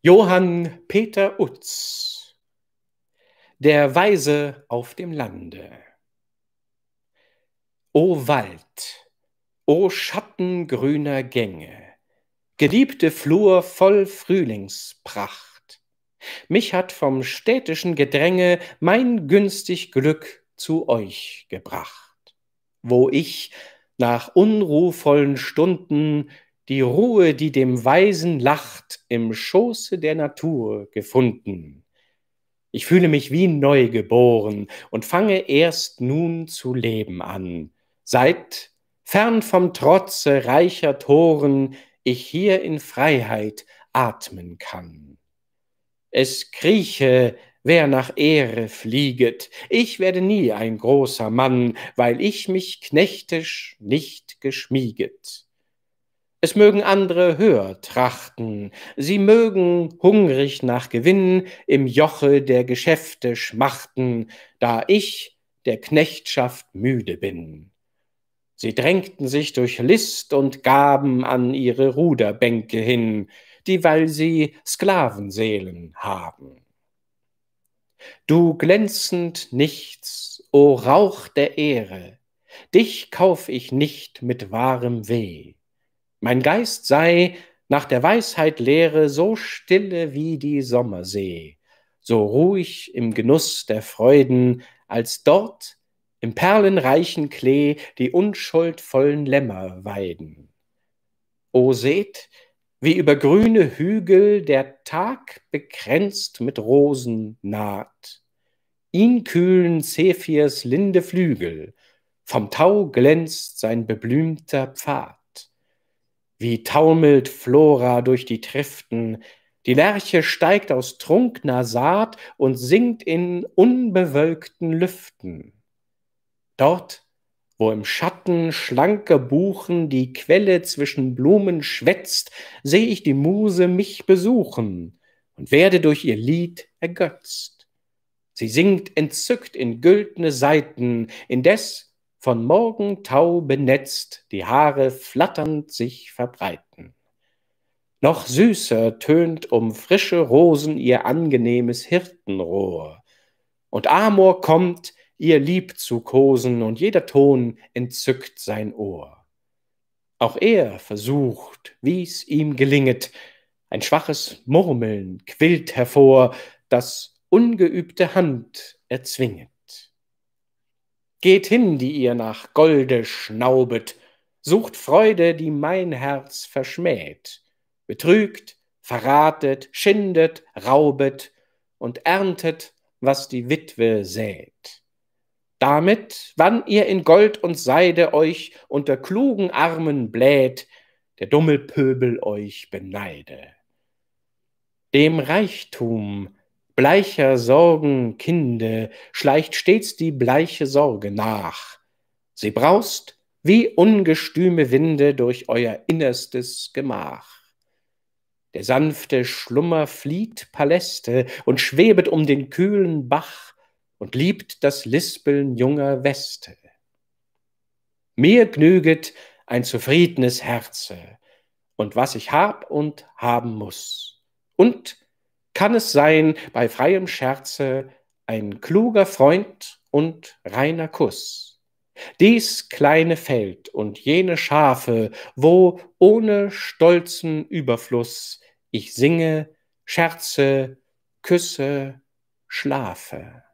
Johann Peter Utz, der Weise auf dem Lande. O Wald, o Schatten grüner Gänge, geliebte Flur voll Frühlingspracht, mich hat vom städtischen Gedränge mein günstig Glück zu euch gebracht, wo ich nach unruhvollen Stunden die Ruhe, die dem Weisen lacht, im Schoße der Natur gefunden. Ich fühle mich wie neugeboren und fange erst nun zu leben an, seit, fern vom Trotze reicher Toren, ich hier in Freiheit atmen kann. Es krieche, wer nach Ehre flieget, ich werde nie ein großer Mann, weil ich mich knechtisch nicht geschmieget. Es mögen andere höher trachten, sie mögen hungrig nach Gewinn im Joche der Geschäfte schmachten, da ich der Knechtschaft müde bin. Sie drängten sich durch List und Gaben an ihre Ruderbänke hin, dieweil sie Sklavenseelen haben. Du glänzend nichts, o Rauch der Ehre, dich kauf ich nicht mit wahrem Weh mein Geist sei nach der Weisheit Lehre so stille wie die Sommersee, so ruhig im Genuss der Freuden, als dort im perlenreichen Klee die unschuldvollen Lämmer weiden. O seht, wie über grüne Hügel der Tag bekränzt mit Rosen naht. Ihn kühlen Zephyrs linde Flügel, vom Tau glänzt sein beblümter Pfad. Wie taumelt Flora durch die Triften, die Lerche steigt aus trunkner Saat und singt in unbewölkten Lüften. Dort, wo im Schatten schlanke Buchen die Quelle zwischen Blumen schwätzt, seh ich die Muse mich besuchen und werde durch ihr Lied ergötzt. Sie singt entzückt in güldne Saiten, indes von Morgentau benetzt, die Haare flatternd sich verbreiten. Noch süßer tönt um frische Rosen ihr angenehmes Hirtenrohr. Und Amor kommt, ihr lieb zu kosen, und jeder Ton entzückt sein Ohr. Auch er versucht, wie's ihm gelinget, ein schwaches Murmeln quillt hervor, das ungeübte Hand erzwinget. Geht hin, die ihr nach Golde schnaubet, sucht Freude, die mein Herz verschmäht, betrügt, verratet, schindet, raubet und erntet, was die Witwe sät. Damit, wann ihr in Gold und Seide euch unter klugen Armen bläht, der dumme Pöbel euch beneide. Dem Reichtum bleicher Sorgen Kinde schleicht stets die bleiche Sorge nach. Sie braust wie ungestüme Winde durch euer innerstes Gemach. Der sanfte Schlummer flieht Paläste und schwebet um den kühlen Bach und liebt das Lispeln junger Weste. Mir gnüget ein zufriedenes Herze und was ich hab und haben muß und kann es sein, bei freiem Scherze, ein kluger Freund und reiner Kuss. Dies kleine Feld und jene Schafe, wo ohne stolzen Überfluss ich singe, scherze, küsse, schlafe.